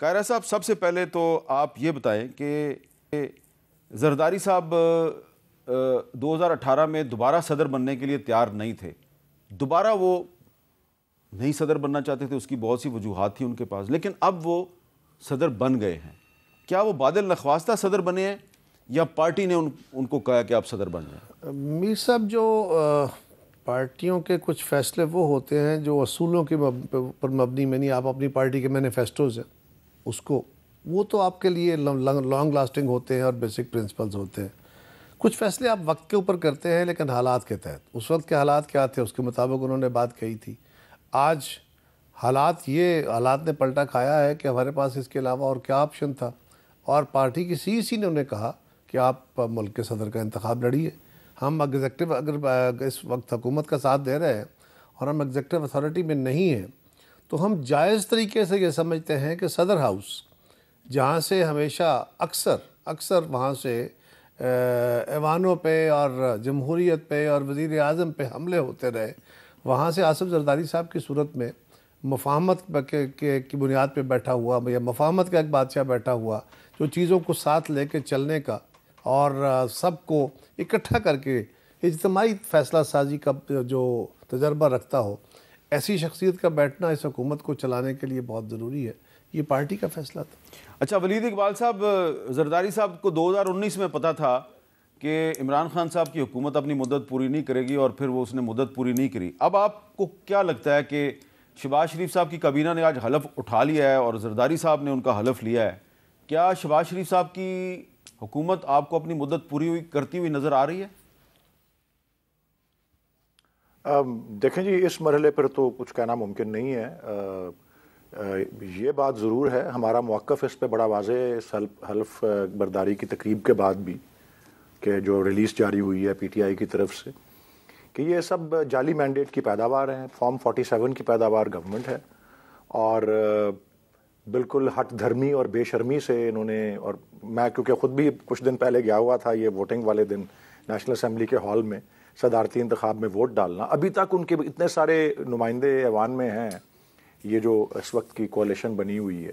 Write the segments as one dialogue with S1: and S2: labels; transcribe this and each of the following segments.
S1: कायरा साहब सबसे पहले तो आप ये बताएं कि जरदारी साहब 2018 में दोबारा सदर बनने के लिए तैयार नहीं थे दोबारा वो नहीं सदर बनना चाहते थे उसकी बहुत सी वजूहत थी उनके पास लेकिन अब वो सदर बन गए हैं क्या वो बादल नखवास्ता सदर बने हैं या पार्टी ने उन उनको कहा कि आप सदर बन जाए
S2: मीर साहब जो पार्टियों के कुछ फैसले वो होते हैं जो असूलों के पर मबनी नहीं आप अपनी पार्टी के मैनिफेस्टोज़ हैं उसको वो तो आपके लिए लॉन्ग लास्टिंग होते हैं और बेसिक प्रिंसिपल्स होते हैं कुछ फैसले आप वक्त के ऊपर करते हैं लेकिन हालात के तहत उस वक्त के हालात क्या थे उसके मुताबिक उन्होंने बात कही थी आज हालात ये हालात ने पलटा खाया है कि हमारे पास इसके अलावा और क्या ऑप्शन था और पार्टी की सी सी e ने उन्हें कहा कि आप मुल्क के सदर का इंतखब लड़िए हम एग्जेक्टिव अगर इस वक्त हुकूमत का साथ दे रहे हैं और हम एग्जेक्टिव अथॉरिटी में नहीं हैं तो हम जायज़ तरीके से ये समझते हैं कि सदर हाउस जहाँ से हमेशा अक्सर अक्सर वहाँ से ऐवानों पे और जमहूरीत पे और वज़ी अजम पे हमले होते रहे वहाँ से आसफ़ जरदारी साहब की सूरत में मफाहमत के, के की बुनियाद पे बैठा हुआ या मफाहमत का एक बादशाह बैठा हुआ जो चीज़ों को साथ लेके चलने का और सबको इकट्ठा करके इजतमाही फ़ैसला साजी का जो तजर्बा रखता हो ऐसी शख्सियत का बैठना इस हुकूमत को चलाने के लिए बहुत ज़रूरी है ये पार्टी का फैसला था
S1: अच्छा वलीद इकबाल साहब जरदारी साहब को 2019 में पता था कि इमरान खान साहब की हुकूमत अपनी मदद पूरी नहीं करेगी और फिर वो उसने मुद्दत पूरी नहीं करी अब आपको क्या लगता है कि शबाज शरीफ साहब की काबीना ने आज हलफ उठा लिया है और जरदारी साहब ने उनका हलफ लिया है क्या शबाज शरीफ साहब की हुकूमत आपको अपनी मदद पूरी हुई करती हुई नज़र आ रही है
S3: देखें जी इस मरहले पर तो कुछ कहना मुमकिन नहीं है आ, ये बात ज़रूर है हमारा मौक़ इस पर बड़ा वाज हल्फ हल्फ बर्दारी की तकरीब के बाद भी कि जो रिलीज़ जारी हुई है पी टी आई की तरफ से कि ये सब जाली मैंडेट की पैदावार हैं फॉर्म 47 की पैदावार गवर्नमेंट है और बिल्कुल हट धर्मी और बेशर्मी से इन्होंने और मैं क्योंकि ख़ुद भी कुछ दिन पहले गया हुआ था ये वोटिंग वाले दिन नेशनल असम्बली के हॉल में सदारती इंतब में वोट डालना अभी तक उनके इतने सारे नुमाइंदे ऐवान में हैं ये जो इस वक्त की कोलेशन बनी हुई है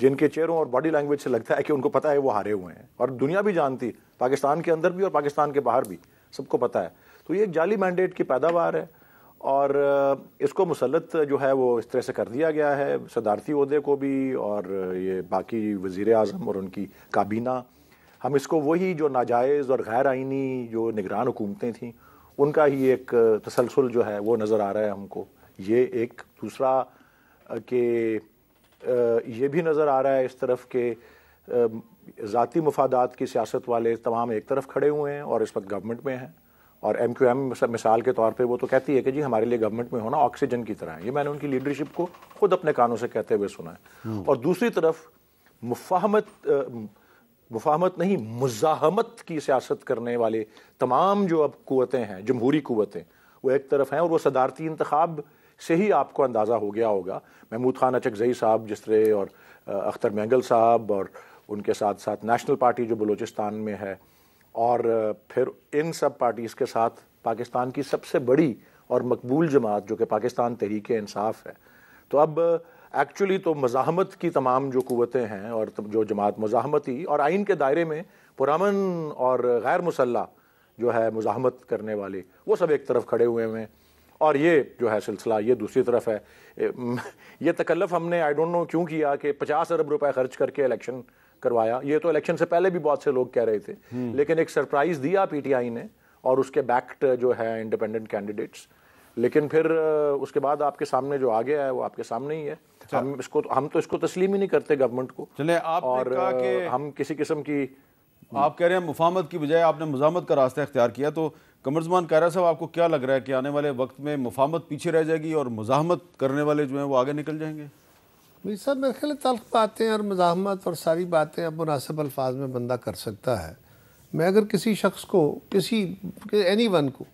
S3: जिनके चेहरों और बॉडी लैंग्वेज से लगता है कि उनको पता है वो हारे हुए हैं और दुनिया भी जानती पाकिस्तान के अंदर भी और पाकिस्तान के बाहर भी सबको पता है तो ये एक जाली मैंडेट की पैदावार है और इसको मुसलत जो है वो इस तरह से कर दिया गया है सदारती अहदे को भी और ये बाकी वज़ी अजम और उनकी काबीना हम इसको वही जो नाजायज़ और गैर आइनी जो निगरान हुकूमतें थीं उनका ही एक तसलसल जो है वो नज़र आ रहा है हमको ये एक दूसरा के ये भी नज़र आ रहा है इस तरफ के ज़ाती मफादात की सियासत वाले तमाम एक तरफ खड़े हुए हैं और इस वक्त गवर्नमेंट में हैं और एम क्यू एम मिसाल के तौर पे वो तो कहती है कि जी हमारे लिए गवर्नमेंट में होना ऑक्सीजन की तरह है ये मैंने उनकी लीडरशिप को खुद अपने कानों से कहते हुए सुना है हम्म। और दूसरी तरफ मुफाहमत मुफाहमत नहीं मुजाहमत की सियासत करने वाले तमाम जो अब कुतें हैं जमहूरी कुतें वो एक तरफ हैं और वह सदारती इंतब से ही आपको अंदाज़ा हो गया होगा महमूद खान अचकजई साहब जिस तरह और अख्तर मैंगल साहब और उनके साथ साथ नेशनल पार्टी जो बलूचिस्तान में है और फिर इन सब पार्टीज़ के साथ पाकिस्तान की सबसे बड़ी और मकबूल जमात जो कि पाकिस्तान तहरीक इंसाफ है तो अब एक्चुअली तो मज़ामत की तमाम जो क़ुतें हैं और जो जमात मज़ामती और आइन के दायरे में पुरान और गैर मुसल्ह जो है मज़ामत करने वाले वो सब एक तरफ खड़े हुए हुए हैं और ये जो है सिलसिला ये दूसरी तरफ है ये तकल्लफ हमने आई डोंट नो क्यों किया कि पचास अरब रुपए खर्च करके इलेक्शन करवाया ये तो इलेक्शन से पहले भी बहुत से लोग कह रहे थे हम्म। लेकिन एक सरप्राइज़ दिया पीटीआई ने और उसके बैक्ट जो है इंडिपेंडेंट कैंडिडेट्स लेकिन फिर उसके बाद आपके सामने जो आ गया है वो आपके सामने ही है अच्छा। हम इसको हम तो इसको तस्लीम ही नहीं करते गवर्नमेंट
S1: को चले आप और कि हम किसी किस्म की आप कह रहे हैं मुफामत की बजाय आपने मुजामत का रास्ता अख्तियार किया तो कमरजमान कहरा साहब आपको क्या लग रहा है कि आने वाले वक्त में मुफामत पीछे रह जाएगी और मुजामत करने वाले जो हैं वो आगे निकल जाएंगे
S2: भाई साहब मेरे ख्याल तल्ख बातें और मजामत और सारी बातें अब मुनासिब अल्फाज में बंदा कर सकता है मैं अगर किसी शख्स को किसी एनी वन को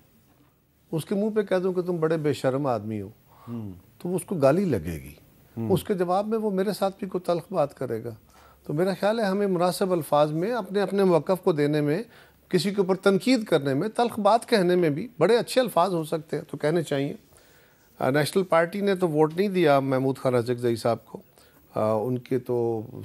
S2: उसके मुंह पे कह दूं कि तुम बड़े बेशरम आदमी हो हम्म। तो उसको गाली लगेगी हम्म। उसके जवाब में वो मेरे साथ भी कोई तलख बात करेगा तो मेरा ख्याल है हमें मुनासिब अल्फाज में अपने अपने मौक़ को देने में किसी के ऊपर तनकीद करने में तलख बात कहने में भी बड़े अच्छे अल्फाज हो सकते हैं तो कहने चाहिए नेशनल पार्टी ने तो वोट नहीं दिया महमूद खान रजक साहब को आ, उनके तो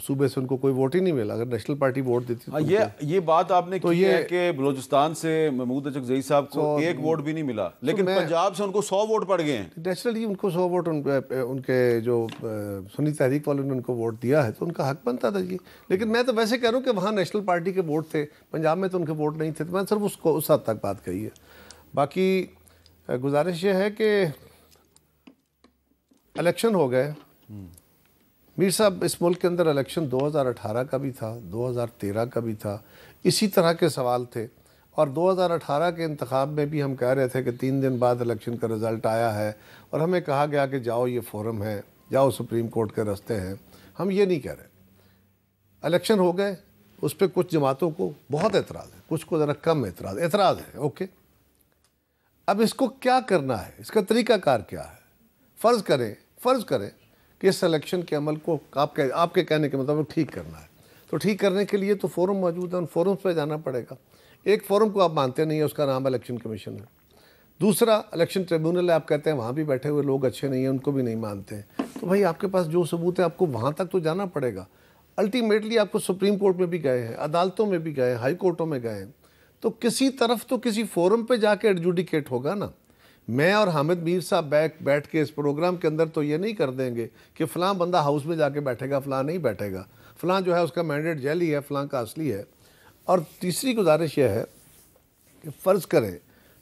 S2: सूबे से उनको कोई वोट ही नहीं मिला अगर नेशनल पार्टी वोट देती आ, हाँ, तो ये
S1: ये बात आपने तो की ये है कि बलोचिस्तान से महमूद अचक जई साहब को तो- एक वोट भी नहीं मिला तो लेकिन तो पंजाब से उनको सौ वोट पड़ गए हैं
S2: नेशनली उनको सौ वोट उन, उनके जो सुनी तहरीक वालों ने उनको वोट दिया है तो उनका हक बनता था ये लेकिन मैं तो वैसे कह रहा हूँ कि वहाँ नेशनल पार्टी के वोट थे पंजाब में तो उनके वोट नहीं थे तो मैंने सिर्फ उसको उस हद तक बात कही है बाकी गुजारिश ये है कि अलेक्शन हो गए
S1: हम्म।
S2: मीर साहब इस मुल्क के अंदर इलेक्शन 2018 का भी था 2013 का भी था इसी तरह के सवाल थे और 2018 के इंतखब में भी हम कह रहे थे कि तीन दिन बाद इलेक्शन का रिज़ल्ट आया है और हमें कहा गया कि जाओ ये फोरम है जाओ सुप्रीम कोर्ट के रास्ते हैं हम ये नहीं कह रहे इलेक्शन हो गए उस पर कुछ जमातों को बहुत एतराज़ है कुछ को ज़रा कम एतराज़ एतराज़ है ओके अब इसको क्या करना है इसका तरीक़ाकार क्या है फ़र्ज़ करें फ़र्ज़ करें कि इस सिलेक्शन के अमल को आप कह, आपके कहने के मुताबिक ठीक करना है तो ठीक करने के लिए तो फोरम मौजूद है उन फोरम्स पर जाना पड़ेगा एक फोरम को आप मानते नहीं है उसका नाम इलेक्शन कमीशन है दूसरा इलेक्शन ट्रिब्यूनल है आप कहते हैं वहाँ भी बैठे हुए लोग अच्छे नहीं हैं उनको भी नहीं मानते हैं तो भाई आपके पास जो सबूत है आपको वहाँ तक तो जाना पड़ेगा अल्टीमेटली आपको सुप्रीम कोर्ट में भी गए हैं अदालतों में भी गए हैं हाई कोर्टों में गए हैं तो किसी तरफ तो किसी फोरम पे जाके एडजुडिकेट होगा ना मैं और हामिद मीर साहब बैठ बैठ के इस प्रोग्राम के अंदर तो ये नहीं कर देंगे कि फ़लाँ बंदा हाउस में जाके बैठेगा फ़लाँ नहीं बैठेगा फ़लाँ जो है उसका मैंडेट जैली है फ़लाँ का असली है और तीसरी गुजारिश यह है कि फ़र्ज़ करें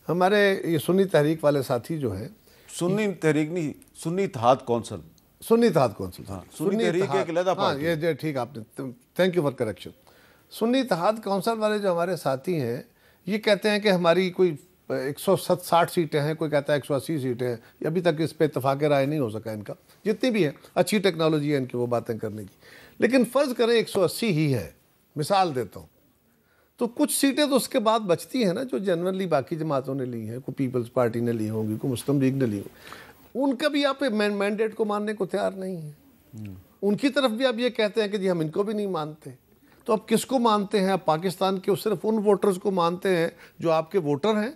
S2: हमारे ये सुन्नी तहरीक वाले साथी जो हैं सुन्नी तहरीक नहीं सुन्नी तहत कौंसल सुन्नी तहत कौंसल हाँ सुन्नी तहरीक एक हाँ ये ठीक आपने थैंक यू फॉर करेक्शन सुन्नी तहत कौंसल वाले जो हमारे साथी हैं ये कहते हैं कि हमारी कोई एक सौ साठ सीटें हैं कोई कहता है एक सौ अस्सी सीटें हैं अभी तक इस पर इतफाक़ राय नहीं हो सका इनका जितनी भी है अच्छी टेक्नोलॉजी है इनकी वो बातें करने की लेकिन फ़र्ज़ करें एक सौ अस्सी ही है मिसाल देता हूँ तो कुछ सीटें तो उसके बाद बचती हैं ना जो जनरली बाकी जमातों ने ली हैं कोई पीपल्स पार्टी ने ली होंगी कोई मुस्लिम लीग ने ली होगी उनका भी आप मैंडेट को मानने को तैयार नहीं है हम्म। उनकी तरफ भी आप ये कहते हैं कि जी हम इनको भी नहीं मानते तो आप किसको मानते हैं आप पाकिस्तान के सिर्फ उन वोटर्स को मानते हैं जो आपके वोटर हैं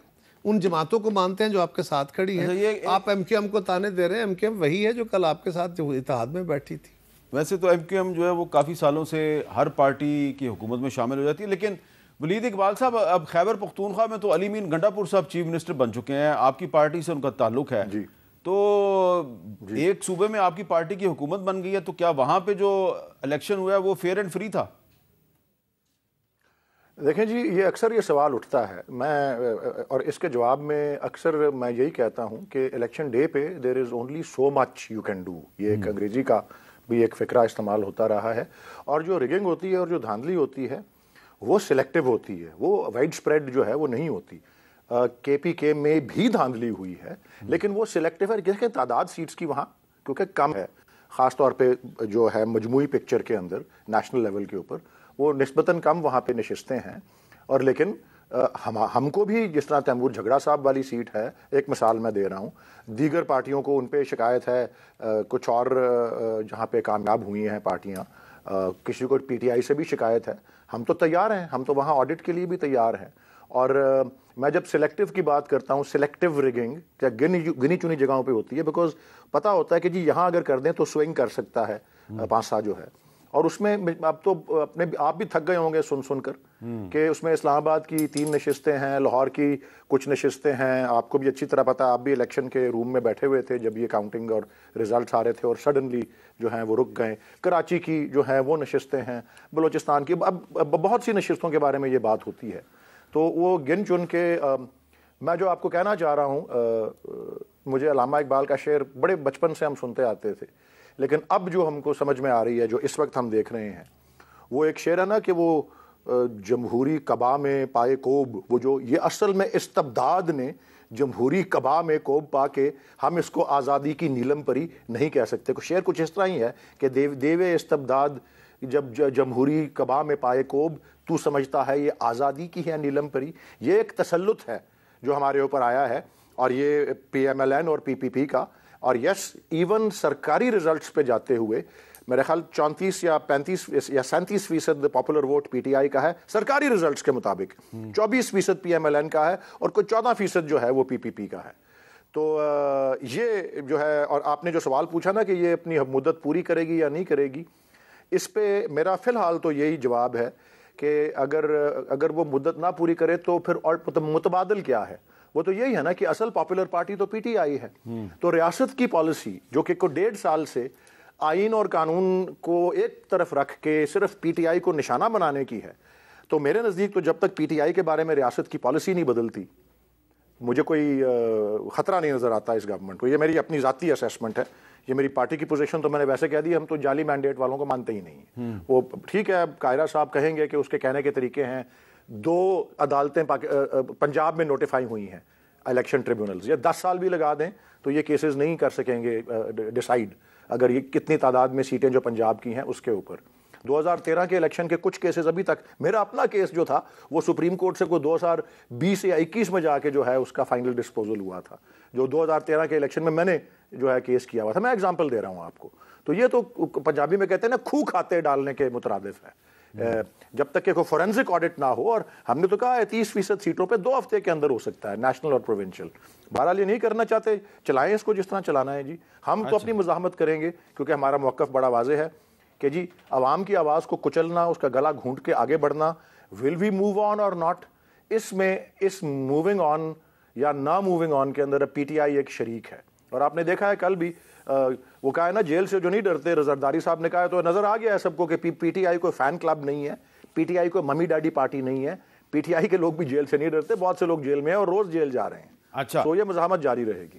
S2: उन जमातों को मानते हैं जो आपके साथ खड़ी है अच्छा, ये आप एम क्यू एम को ताने दे रहे हैं एम क्यू एम वही है जो कल आपके साथ इतिहाद में बैठी थी वैसे तो एम क्यू एम जो है वो
S1: काफ़ी सालों से हर पार्टी की हुकूमत में शामिल हो जाती है लेकिन वलीद इकबाल साहब अब खैबर पख्तूनख्वा में तो अली मीन गंडापुर साहब चीफ मिनिस्टर बन चुके हैं आपकी पार्टी से उनका ताल्लुक है जी तो जी। एक सूबे में आपकी पार्टी की हुकूमत बन गई है तो क्या वहाँ पे जो इलेक्शन हुआ है वो फेयर एंड फ्री था
S3: देखें जी ये अक्सर ये सवाल उठता है मैं और इसके जवाब में अक्सर मैं यही कहता हूँ कि इलेक्शन डे पे there is only so much you can do ये एक हम्म। अंग्रेजी का भी एक फ़िक्रा इस्तेमाल होता रहा है और जो रिगिंग होती है और जो धांधली होती है वो सिलेक्टिव होती है वो वाइड स्प्रेड जो है वो नहीं होती के पी के में भी धांधली हुई है हम्म। लेकिन वो सिलेक्टिव है जिसके तादाद सीट्स की वहाँ क्योंकि कम है ख़ास तौर पे जो है मजमू पिक्चर के अंदर नेशनल लेवल के ऊपर वो नस्बता कम वहाँ पर नशस्तें हैं और लेकिन हम हमको भी जिस तरह तैमूर झगड़ा साहब वाली सीट है एक मिसाल मैं दे रहा हूँ दीगर पार्टियों को उन पर शिकायत है कुछ और जहाँ पे कामयाब हुई हैं पार्टियाँ किसी को पी टी आई से भी शिकायत है हम तो तैयार हैं हम तो वहाँ ऑडिट के लिए भी तैयार हैं और मैं जब सिलेक्टिव की बात करता हूँ सिलेक्टिव रिगिंग क्या गिनी गिनी चुनी जगहों पे होती है बिकॉज पता होता है कि जी यहाँ अगर कर दें तो स्विंग कर सकता है हम्म। पांच साल जो है और उसमें आप तो अपने आप भी थक गए होंगे सुन सुनकर हम्म। कि उसमें इस्लामाबाद की तीन नशस्तें हैं लाहौर की कुछ नशस्तें हैं आपको भी अच्छी तरह पता आप भी इलेक्शन के रूम में बैठे हुए थे जब ये काउंटिंग और रिजल्ट आ रहे थे और सडनली जो हैं वो रुक गए कराची की जो हैं वो नशस्तें हैं बलोचिस्तान की अब, बहुत सी नशस्तों के बारे में ये बात होती है तो वो गिन चुन के मैं जो आपको कहना चाह रहा हूँ मुझे अलामा इकबाल का शेर बड़े बचपन से हम सुनते आते थे लेकिन अब जो हमको समझ में आ रही है जो इस वक्त हम देख रहे हैं वो एक शेर है ना कि वो जमहूरी कबा में पाए कोब वो जो ये असल में इस्तबदाद ने जमहूरी कबा में कोब पा के हम इसको आज़ादी की नीलम परी नहीं कह सकते शेर कुछ इस तरह ही है कि देव देवे इस्तबदाद जब जमहूरी कबा में पाए कोब तू समझता है ये आज़ादी की है नीलम परी ये एक तसलुत है जो हमारे ऊपर आया है और ये पी एम एल एन और पी पी पी का और यस इवन सरकारी रिजल्ट्स पे जाते हुए मेरे ख्याल चौंतीस या पैंतीस या सैंतीस फीसद पॉपुलर वोट पीटीआई का है सरकारी रिजल्ट्स के मुताबिक चौबीस फीसद पीएमएलएन का है और कोई चौदह फीसद जो है वो पीपीपी का है तो ये जो है और आपने जो सवाल पूछा ना कि ये अपनी मुद्दत पूरी करेगी या नहीं करेगी इस पर मेरा फ़िलहाल तो यही जवाब है कि अगर अगर वो मुद्दत ना पूरी करे तो फिर और मुतबादल क्या है वो तो यही है ना कि असल पॉपुलर पार्टी तो पीटीआई है तो रियासत की पॉलिसी जो कि को डेढ़ साल से आइन और कानून को एक तरफ रख के सिर्फ पीटीआई को निशाना बनाने की है तो मेरे नज़दीक तो जब तक पीटीआई के बारे में रियासत की पॉलिसी नहीं बदलती मुझे कोई ख़तरा नहीं नज़र आता इस गवर्नमेंट को ये मेरी अपनी ज़ाती असेसमेंट है ये मेरी पार्टी की पोजीशन तो मैंने वैसे कह दी हम तो जाली मैंडेट वालों को मानते ही नहीं वो ठीक है कायरा साहब कहेंगे कि उसके कहने के तरीके हैं दो अदालतें पंजाब में नोटिफाई हुई हैं इलेक्शन ट्रिब्यूनल्स या दस साल भी लगा दें तो ये केसेस नहीं कर सकेंगे डिसाइड अगर ये कितनी तादाद में सीटें जो पंजाब की हैं उसके ऊपर 2013 के इलेक्शन के कुछ केसेस अभी तक मेरा अपना केस जो था वो सुप्रीम कोर्ट से कोई 2020 या इक्कीस में जाके जो है उसका फाइनल डिस्पोजल हुआ था जो 2013 के इलेक्शन में मैंने जो है केस किया हुआ था मैं एग्जाम्पल दे रहा हूँ आपको तो ये तो पंजाबी में कहते हैं ना खू खाते डालने के मुतरद है जब तक एक फोरेंसिक ऑडिट ना हो और हमने तो कहा है तीस फीसद सीटों पे दो हफ्ते के अंदर हो सकता है नेशनल और प्रोविंशियल बहरहाल ये नहीं करना चाहते चलाएं इसको जिस तरह चलाना है जी हम तो अच्छा। अपनी मजामत करेंगे क्योंकि हमारा मौक़ बड़ा वाज है कि जी आवाम की आवाज़ को कुचलना उसका गला घूंट के आगे बढ़ना विल वी मूव ऑन और नॉट इसमें इस मूविंग ऑन या ना मूविंग ऑन के अंदर पीटीआई एक शरीक है और आपने देखा है कल भी वो कहा है ना जेल से जो नहीं डरते जरदारी साहब ने कहा तो नज़र आ गया है सबको कि पी, पीटीआई कोई फ़ैन क्लब नहीं है पीटीआई कोई मम्मी डैडी पार्टी नहीं है पीटीआई के लोग भी जेल से नहीं डरते बहुत से लोग जेल में हैं और रोज़ जेल जा रहे हैं अच्छा तो ये मजामत जारी रहेगी